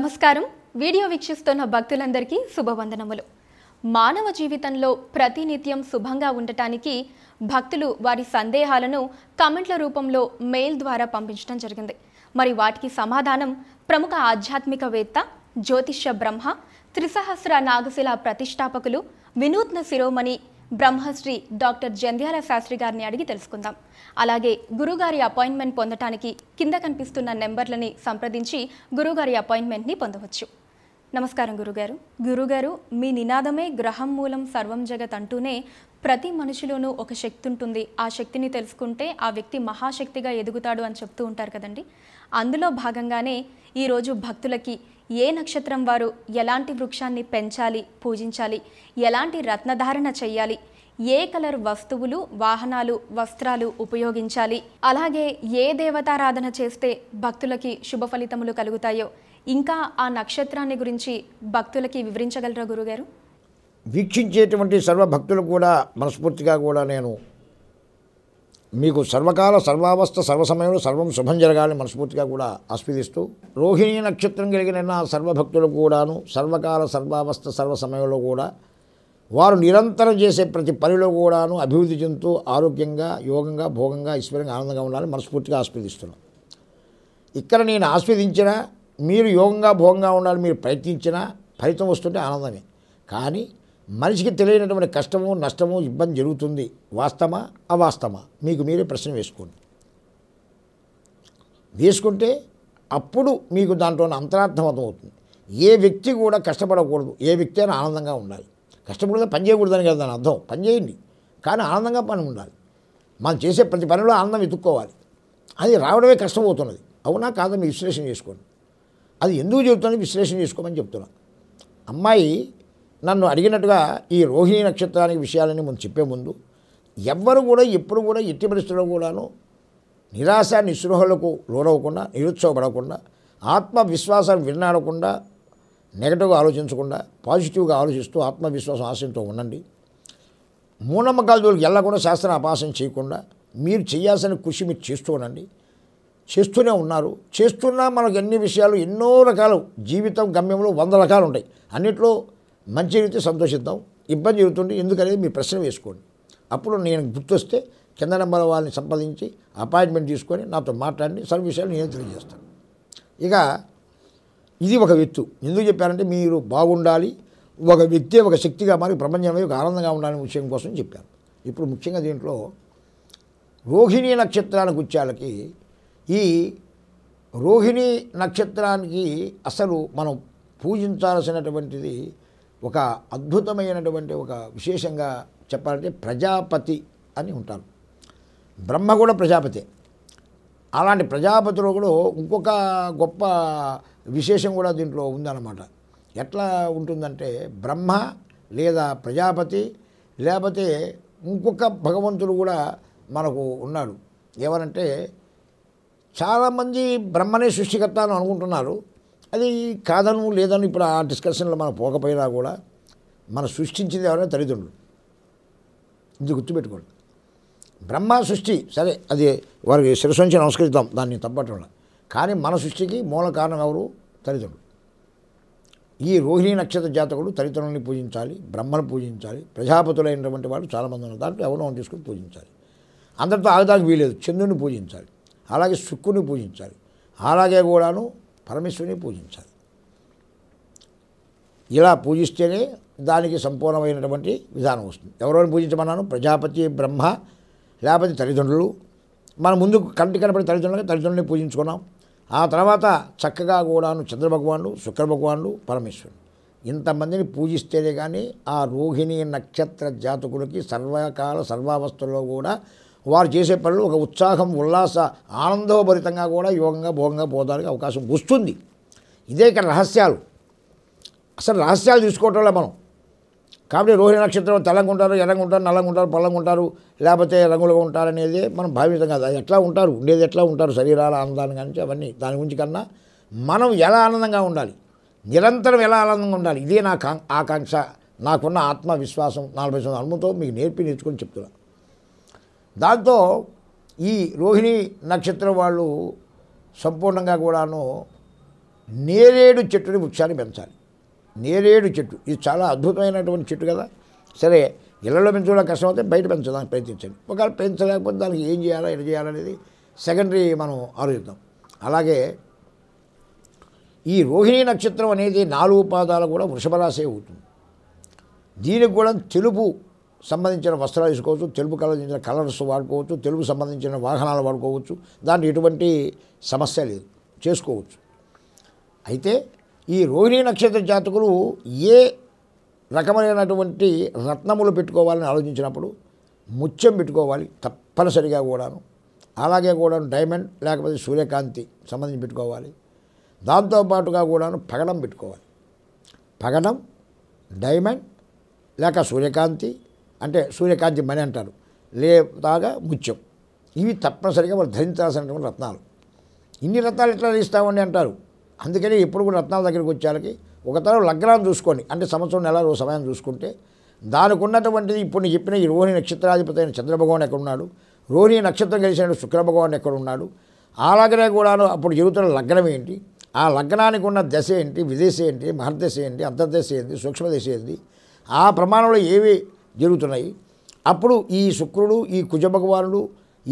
నమస్కారం వీడియో వీక్షిస్తున్న భక్తులందరికీ శుభవందనములు మానవ జీవితంలో ప్రతినిత్యం శుభంగా ఉండటానికి భక్తులు వారి సందేహాలను కమెంట్ల రూపంలో మెయిల్ ద్వారా పంపించడం జరిగింది మరి వాటికి సమాధానం ప్రముఖ ఆధ్యాత్మికవేత్త జ్యోతిష్య బ్రహ్మ త్రిసహస్ర నాగశిల ప్రతిష్టాపకులు వినూత్న శిరోమణి బ్రహ్మశ్రీ డాక్టర్ జంధ్యాల శాస్త్రి గారిని అడిగి తెలుసుకుందాం అలాగే గురుగారి అపాయింట్మెంట్ పొందటానికి కింద కనిపిస్తున్న నెంబర్లని సంప్రదించి గురుగారి అపాయింట్మెంట్ని పొందవచ్చు నమస్కారం గురుగారు గురుగారు మీ నినాదమే గ్రహం మూలం సర్వం జగత్ అంటూనే ప్రతి మనిషిలోనూ ఒక శక్తి ఉంటుంది ఆ శక్తిని తెలుసుకుంటే ఆ వ్యక్తి మహాశక్తిగా ఎదుగుతాడు అని చెప్తూ ఉంటారు కదండి అందులో భాగంగానే ఈరోజు భక్తులకి ఏ నక్షత్రం వారు ఎలాంటి వృక్షాన్ని పెంచాలి పూజించాలి ఎలాంటి రత్నధారణ చేయాలి ఏ కలర్ వస్తువులు వాహనాలు వస్త్రాలు ఉపయోగించాలి అలాగే ఏ దేవతారాధన చేస్తే భక్తులకి శుభ ఫలితములు కలుగుతాయో ఇంకా ఆ నక్షత్రాన్ని గురించి భక్తులకి వివరించగలరా గురుగారు వీక్షించేటువంటి సర్వ భక్తులు కూడా మనస్ఫూర్తిగా కూడా నేను మీకు సర్వకాల సర్వావస్థ సర్వసమయంలో సర్వం శుభం జరగాలని మనస్ఫూర్తిగా కూడా ఆస్వాదిస్తూ రోహిణి నక్షత్రం కలిగిన నా సర్వభక్తులు కూడాను సర్వకాల సర్వావస్థ సర్వ సమయంలో కూడా వారు నిరంతరం చేసే ప్రతి పనిలో కూడాను అభివృద్ధి చెందుతూ ఆరోగ్యంగా యోగంగా భోగంగా ఈశ్వరంగా ఆనందంగా ఉండాలని మనస్ఫూర్తిగా ఆస్వాదిస్తున్నాను ఇక్కడ నేను ఆస్వాదించినా మీరు యోగంగా భోగంగా ఉండాలని మీరు ప్రయత్నించినా ఫలితం వస్తుంటే ఆనందమే కానీ మనిషికి తెలియనటువంటి కష్టము నష్టము ఇబ్బంది జరుగుతుంది వాస్తవమా అవాస్తమా మీకు మీరే ప్రశ్న వేసుకోండి వేసుకుంటే అప్పుడు మీకు దాంట్లో అంతరార్థం అవుతుంది ఏ వ్యక్తి కూడా కష్టపడకూడదు ఏ వ్యక్తి అయినా ఆనందంగా ఉండాలి కష్టపడితే పని చేయకూడదని కదా దాని అర్థం పని చేయండి కానీ ఆనందంగా పని ఉండాలి మనం చేసే ప్రతి పనిలో ఆనందం వెతుక్కోవాలి అది రావడమే కష్టమవుతున్నది అవునా కాదని విశ్లేషణ చేసుకోండి అది ఎందుకు చెబుతానని విశ్లేషణ చేసుకోమని చెప్తున్నాను అమ్మాయి నన్ను అడిగినట్టుగా ఈ రోహిణీ నక్షత్రానికి విషయాలని మనం చెప్పే ముందు ఎవ్వరు కూడా ఎప్పుడు కూడా ఎట్టి పరిస్థితుల్లో కూడాను నిరాశ నిస్పృహలకు లోనవ్వకుండా నిరుత్సాహపడకుండా ఆత్మవిశ్వాసాన్ని విన్నాడకుండా నెగటివ్గా ఆలోచించకుండా పాజిటివ్గా ఆలోచిస్తూ ఆత్మవిశ్వాసం ఆశయంతో ఉండండి మూఢమ్మకాల జోలికి వెళ్ళకుండా శాస్త్రం అపాసన చేయకుండా మీరు చేయాల్సిన కృషి మీరు చేస్తూ ఉండండి చేస్తూనే ఉన్నారు చేస్తున్నా మనకు ఎన్ని విషయాలు ఎన్నో రకాలు జీవితం గమ్యంలో వంద రకాలు ఉంటాయి అన్నిట్లో మంచి జరిగితే సంతోషిద్దాం ఇబ్బంది జరుగుతుంటే ఎందుకనేది మీ ప్రశ్న వేసుకోండి అప్పుడు నేను గుర్తొస్తే కింద నెంబర్ వాళ్ళని సంపాదించి అపాయింట్మెంట్ తీసుకొని నాతో మాట్లాడి సర్వీసాలు నేను తెలియజేస్తాను ఇక ఇది ఒక వ్యక్తు ఎందుకు చెప్పారంటే మీరు బాగుండాలి ఒక వ్యక్తి ఒక శక్తిగా మారి ప్రపంచంలో ఒక ఆనందంగా ఉండాలనే విషయం కోసం చెప్పారు ఇప్పుడు ముఖ్యంగా దీంట్లో రోహిణీ నక్షత్రానికి వచ్చేళ్ళకి ఈ రోహిణీ నక్షత్రానికి అసలు మనం పూజించాల్సినటువంటిది ఒక అద్భుతమైనటువంటి ఒక విశేషంగా చెప్పాలంటే ప్రజాపతి అని ఉంటారు బ్రహ్మ కూడా ప్రజాపతి అలాంటి ప్రజాపతిలో కూడా ఇంకొక గొప్ప విశేషం కూడా దీంట్లో ఉందన్నమాట ఎట్లా ఉంటుందంటే బ్రహ్మ లేదా ప్రజాపతి లేకపోతే ఇంకొక భగవంతుడు కూడా మనకు ఉన్నాడు ఎవరంటే చాలామంది బ్రహ్మనే సృష్టికర్త అని అనుకుంటున్నారు అది కాదను లేదను ఇప్పుడు ఆ డిస్కషన్లో మనం పోకపోయినా కూడా మనం సృష్టించింది ఎవరైనా తల్లిదండ్రులు ఇది గుర్తుపెట్టుకోండి బ్రహ్మ సృష్టి సరే అది వారికి శిరసంచి నమస్కరిద్దాం దాన్ని తప్పటం కానీ మన సృష్టికి మూల కారణం ఎవరు తల్లిదండ్రులు ఈ రోహిణీ నక్షత్ర జాతకుడు తల్లిదండ్రుల్ని పూజించాలి బ్రహ్మను పూజించాలి ప్రజాపతులైనటువంటి వాళ్ళు చాలామంది ఉన్నారు దాంట్లో ఎవరో తీసుకుని పూజించాలి అందరితో ఆగదానికి వీలేదు చంద్రుని పూజించాలి అలాగే శుక్రుని పూజించాలి అలాగే కూడాను పరమేశ్వరిని పూజించాలి ఇలా పూజిస్తేనే దానికి సంపూర్ణమైనటువంటి విధానం వస్తుంది ఎవరైనా పూజించమన్నాను ప్రజాపతి బ్రహ్మ లేకపోతే తల్లిదండ్రులు మన ముందు కంటి కనపడి తల్లిదండ్రులు తల్లిదండ్రులని పూజించుకున్నాం ఆ తర్వాత చక్కగా కూడాను చంద్రభగవానుడు శుక్ర భగవానుడు పరమేశ్వరుడు ఇంతమందిని పూజిస్తేనే కానీ ఆ రోహిణి నక్షత్ర జాతకులకి సర్వకాల సర్వావస్థల్లో కూడా వారు చేసే పనులు ఒక ఉత్సాహం ఉల్లాస ఆనందోభరితంగా కూడా యోగంగా భోగంగా పోవడానికి అవకాశం వస్తుంది ఇదే ఇక్కడ రహస్యాలు అసలు రహస్యాలు తీసుకోవటంలో మనం కాబట్టి రోహిణి నక్షత్రం నల్లంగా ఉంటారు నల్లంగుంటారు ఉంటారు లేకపోతే రంగులుగా ఉంటారు అనేది మనం భావితం కాదు ఎట్లా ఉంటారు ఉండేది ఎట్లా ఉంటారు శరీరాల ఆనందాన్ని కానీ అవన్నీ దాని గురించి కన్నా మనం ఎలా ఆనందంగా ఉండాలి నిరంతరం ఎలా ఆనందంగా ఉండాలి ఇదే నా ఆకాంక్ష నాకున్న ఆత్మవిశ్వాసం నలభై సంవత్సరాల అనుభవంతో మీకు నేర్పి నేర్చుకొని చెప్తున్నాను దాంతో ఈ రోహిణి నక్షత్రం వాళ్ళు సంపూర్ణంగా కూడాను నేరేడు చెట్టుని వృక్షాన్ని పెంచాలి నేరేడు చెట్టు ఇది చాలా అద్భుతమైనటువంటి చెట్టు కదా సరే ఇళ్లలో పెంచడం అయితే బయట పెంచడానికి ప్రయత్నించండి ఒకవేళ పెంచలేకపోతే దానికి ఏం చేయాలా ఏం చేయాలనేది సెకండరీ మనం ఆలోచిద్దాం అలాగే ఈ రోహిణి నక్షత్రం అనేది నాలుగు పాదాలు కూడా వృషభరాశే అవుతుంది దీనికి కూడా తెలుపు సంబంధించిన వస్త్రాలు వేసుకోవచ్చు తెలుగు సంబంధించిన కలర్స్ వాడుకోవచ్చు తెలుగు సంబంధించిన వాహనాలు వాడుకోవచ్చు దాని ఎటువంటి సమస్య లేదు చేసుకోవచ్చు అయితే ఈ రోహిణి నక్షత్ర జాతకులు ఏ రకమైనటువంటి రత్నములు పెట్టుకోవాలని ఆలోచించినప్పుడు ముత్యం పెట్టుకోవాలి తప్పనిసరిగా కూడాను అలాగే కూడాను డైమండ్ లేకపోతే సూర్యకాంతి సంబంధించి పెట్టుకోవాలి దాంతోపాటుగా కూడాను పగడం పెట్టుకోవాలి పగడం డైమండ్ లేక సూర్యకాంతి అంటే సూర్యకాంతి మణి అంటారు లేదాగా ముత్యం ఇవి తప్పనిసరిగా వాళ్ళు ధరించాల్సినటువంటి రత్నాలు ఇన్ని రత్నాలు ఎట్లా ధరిస్తామని అంటారు అందుకని ఎప్పుడు కూడా రత్నాల దగ్గరికి వచ్చేళ్ళకి ఒక తరం లగ్నాన్ని చూసుకొని అంటే సంవత్సరం నెల రోజు సమయం చూసుకుంటే దానికి ఉన్నటువంటిది ఇప్పుడు నేను చెప్పిన ఈ రోహిణి నక్షత్రాధిపతి అయిన చంద్రభగవాన్ ఎక్కడున్నాడు రోహిణి నక్షత్రం కలిసిన శుక్రభగవాన్ ఎక్కడున్నాడు అలాగనే కూడా అప్పుడు జరుగుతున్న లగ్నం ఏంటి ఆ లగ్నానికి ఉన్న దశ ఏంటి విదేశ ఏంటి మహర్దశ ఏంటి అంతర్దశ ఏంటి సూక్ష్మదశ ఏంటి ఆ ప్రమాణంలో ఏవి జరుగుతున్నాయి అప్పుడు ఈ శుక్రుడు ఈ కుజ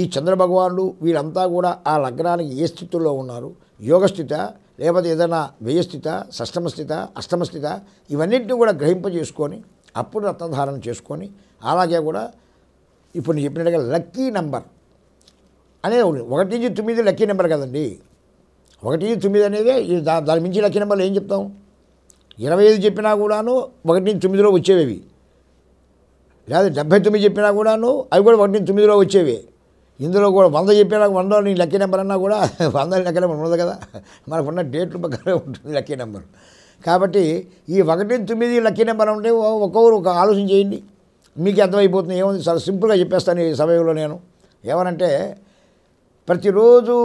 ఈ చంద్రభగవానుడు వీళ్ళంతా కూడా ఆ లగ్నానికి ఏ స్థితుల్లో ఉన్నారు యోగస్థిత లేకపోతే ఏదైనా వ్యయస్థిత సష్టమస్థిత అష్టమస్థిత ఇవన్నింటినీ కూడా గ్రహింపజేసుకొని అప్పుడు రత్నధారణ చేసుకొని అలాగే కూడా ఇప్పుడు నేను చెప్పినట్టుగా లక్కీ నెంబర్ అనేది ఒకటి నుంచి తొమ్మిది లక్కీ నెంబర్ కదండి ఒకటి నుంచి తొమ్మిది అనేది దాని మించి లక్కీ నెంబర్లు ఏం చెప్తాం ఇరవై ఐదు చెప్పినా కూడాను ఒకటి నుంచి తొమ్మిదిలో వచ్చేవి లేదా డెబ్బై తొమ్మిది చెప్పినా కూడాను అవి కూడా ఒకటి తొమ్మిదిలో వచ్చేవి ఇందులో కూడా వంద చెప్పినా వంద నీ లక్కీ నెంబర్ అన్నా కూడా వంద లక్కీ నెంబర్ ఉండదు కదా మనకు ఉన్న డేట్లు ప్రకారం ఉంటుంది లక్కీ నెంబర్ కాబట్టి ఈ ఒకటి తొమ్మిది లక్కీ నెంబర్ ఉంటే ఒక్కొక్కరు ఒక ఆలోచన చేయండి మీకు అర్థమైపోతుంది ఏముంది చాలా సింపుల్గా చెప్పేస్తాను ఈ సమయంలో నేను ఏమనంటే ప్రతిరోజు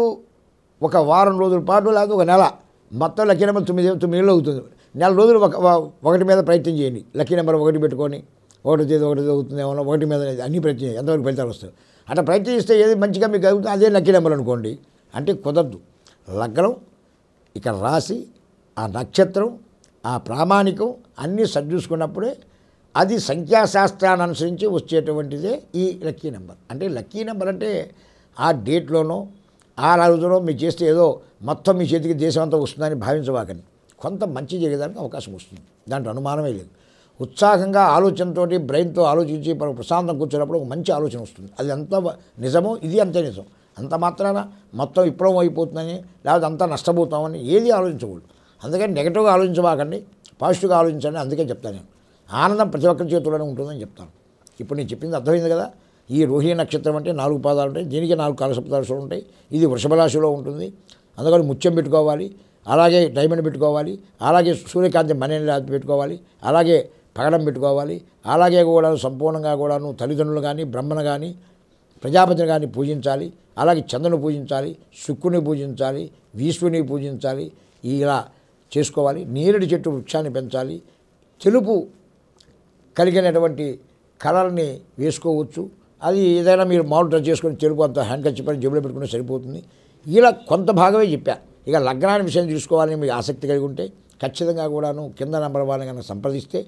ఒక వారం రోజుల పాటు లేదా ఒక నెల మొత్తం లక్కీ నెంబర్ తొమ్మిది తొమ్మిదిలో అవుతుంది నెల రోజులు ఒక ఒకటి మీద ప్రయత్నం చేయండి లక్కీ నెంబర్ ఒకటి పెట్టుకొని ఒకటి చేతి ఒకటి చదువుతుంది ఏమన్నా ఒకటి మీద అన్ని ప్రయత్నం ఎంతవరకు ఫలితాలు వస్తాయి అట్లా ప్రయత్నిస్తే ఏది మంచిగా మీకు అవుతుంది అదే లక్కీ నెంబర్ అనుకోండి అంటే కుదరదు లగ్నం ఇక్కడ రాసి ఆ నక్షత్రం ఆ ప్రామాణికం అన్నీ సరిచూసుకున్నప్పుడే అది సంఖ్యాశాస్త్రాన్ని అనుసరించి వచ్చేటువంటిదే ఈ లక్కీ నెంబర్ అంటే లక్కీ నెంబర్ అంటే ఆ డేట్లోనో ఆ రోజులో మీరు చేస్తే ఏదో మొత్తం మీ చేతికి దేశం అంతా వస్తుందని భావించవాకండి కొంత మంచి జరిగేదానికి అవకాశం వస్తుంది దాంట్లో అనుమానమే లేదు ఉత్సాహంగా ఆలోచనతో బ్రెయిన్తో ఆలోచించి మనం ప్రశాంతం కూర్చున్నప్పుడు ఒక మంచి ఆలోచన వస్తుంది అది ఎంత నిజమో ఇది అంతే నిజం అంత మాత్రాన మొత్తం విప్లవం అయిపోతుందని లేకపోతే అంతా నష్టపోతామని ఏది ఆలోచించకూడదు అందుకని నెగిటివ్గా ఆలోచించబాకండి పాజిటివ్గా ఆలోచించండి అందుకే చెప్తాను నేను ఆనందం ప్రతి ఒక్కరి చేతుల్లోనే ఉంటుందని చెప్తాను ఇప్పుడు నేను చెప్పింది అర్థమైంది కదా ఈ రోహిణి నక్షత్రం అంటే నాలుగు పాదాలు ఉంటాయి దీనికి నాలుగు కాలసప్తాలు ఉంటాయి ఇది వృషభ రాశిలో ఉంటుంది అందుకని ముత్యం పెట్టుకోవాలి అలాగే డైమండ్ పెట్టుకోవాలి అలాగే సూర్యకాంతి మనీ పెట్టుకోవాలి అలాగే పగడం పెట్టుకోవాలి అలాగే కూడా సంపూర్ణంగా కూడాను తల్లిదండ్రులు కానీ బ్రహ్మను కానీ ప్రజాపతిని కానీ పూజించాలి అలాగే చంద్రుని పూజించాలి శుక్రుని పూజించాలి విష్ణుని పూజించాలి ఇలా చేసుకోవాలి నీరడి చెట్టు వృక్షాన్ని పెంచాలి తెలుపు కలిగినటువంటి కలర్ని వేసుకోవచ్చు అది ఏదైనా మీరు మామూలు చేసుకొని తెలుపు అంత హ్యాండ్ కచ్చి పని జేబులో పెట్టుకుంటే సరిపోతుంది ఇలా కొంత భాగమే చెప్పా ఇక లగ్నాన్ని విషయం చూసుకోవాలని మీకు ఆసక్తి కలిగి ఉంటే ఖచ్చితంగా కూడాను కింద నంబర్ వాళ్ళని కనుక సంప్రదిస్తే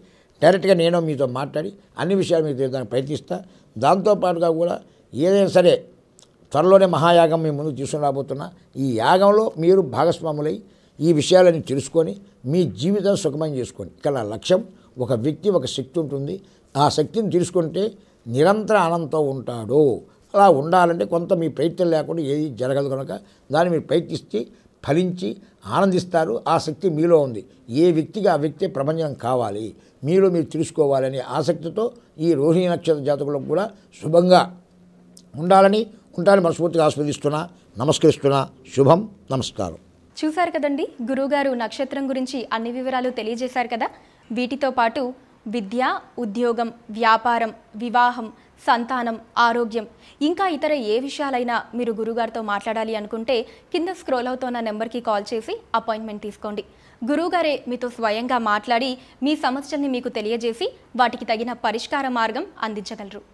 డైరెక్ట్గా నేను మీతో మాట్లాడి అన్ని విషయాలు మీకు తెలియదానికి ప్రయత్నిస్తా దాంతోపాటుగా కూడా ఏదైనా సరే త్వరలోనే మహాయాగం మీ ముందు తీసుకుని రాబోతున్నా ఈ యాగంలో మీరు భాగస్వాములై ఈ విషయాలని తెలుసుకొని మీ జీవితం సుఖమయం చేసుకోండి ఇక్కడ లక్ష్యం ఒక వ్యక్తి ఒక శక్తి ఉంటుంది ఆ శక్తిని తెలుసుకుంటే నిరంతర ఆనందంతో ఉంటాడు అలా ఉండాలంటే కొంత మీ ప్రయత్నం లేకుండా ఏది జరగదు కనుక దాన్ని మీరు ప్రయత్నిస్తే ఫలించి ఆనందిస్తారు ఆ శక్తి మీలో ఉంది ఏ వ్యక్తిగా ఆ వ్యక్తి ప్రపంచం కావాలి మీలో మీరు తెలుసుకోవాలనే ఆసక్తితో ఈ రోహిణి నక్షత్ర జాతకులకు కూడా శుభంగా ఉండాలని ఉంటారని మనస్ఫూర్తిగా ఆస్వాదిస్తున్నా నమస్కరిస్తున్నా శుభం నమస్కారం చూశారు కదండి గురువుగారు నక్షత్రం గురించి అన్ని వివరాలు తెలియజేశారు కదా వీటితో పాటు విద్య ఉద్యోగం వ్యాపారం వివాహం సంతానం ఆరోగ్యం ఇంకా ఇతర ఏ విషయాలైనా మీరు గురుగారితో మాట్లాడాలి అనుకుంటే కింద స్క్రోల్ అవుతున్న నెంబర్కి కాల్ చేసి అపాయింట్మెంట్ తీసుకోండి గురువుగారే మీతో స్వయంగా మాట్లాడి మీ సమస్యల్ని మీకు తెలియజేసి వాటికి తగిన పరిష్కార మార్గం అందించగలరు